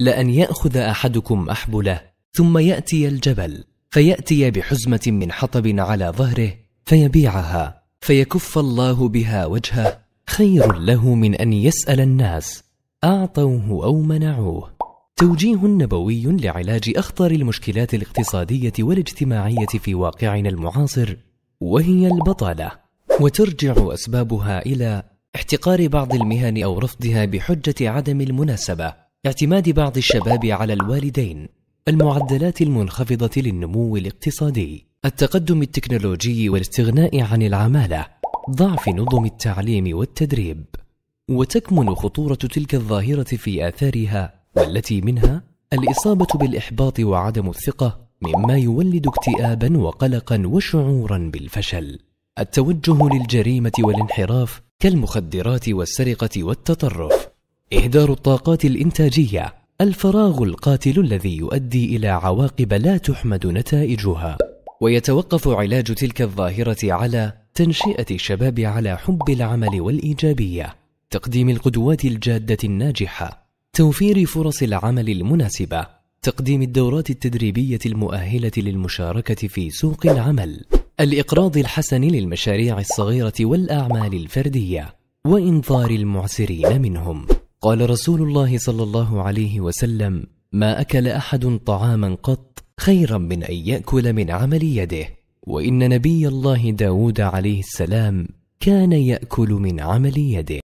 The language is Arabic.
لأن يأخذ أحدكم أحبله ثم يأتي الجبل فيأتي بحزمة من حطب على ظهره فيبيعها فيكف الله بها وجهه خير له من أن يسأل الناس أعطوه أو منعوه توجيه نبوي لعلاج أخطر المشكلات الاقتصادية والاجتماعية في واقعنا المعاصر وهي البطالة وترجع أسبابها إلى احتقار بعض المهن أو رفضها بحجة عدم المناسبة اعتماد بعض الشباب على الوالدين المعدلات المنخفضة للنمو الاقتصادي التقدم التكنولوجي والاستغناء عن العمالة ضعف نظم التعليم والتدريب وتكمن خطورة تلك الظاهرة في آثارها والتي منها الإصابة بالإحباط وعدم الثقة مما يولد اكتئابا وقلقا وشعورا بالفشل التوجه للجريمة والانحراف كالمخدرات والسرقة والتطرف إهدار الطاقات الإنتاجية الفراغ القاتل الذي يؤدي إلى عواقب لا تحمد نتائجها ويتوقف علاج تلك الظاهرة على تنشئة الشباب على حب العمل والإيجابية تقديم القدوات الجادة الناجحة توفير فرص العمل المناسبة تقديم الدورات التدريبية المؤهلة للمشاركة في سوق العمل الإقراض الحسن للمشاريع الصغيرة والأعمال الفردية وإنظار المعسرين منهم قال رسول الله صلى الله عليه وسلم ما اكل احد طعاما قط خيرا من ان ياكل من عمل يده وان نبي الله داود عليه السلام كان ياكل من عمل يده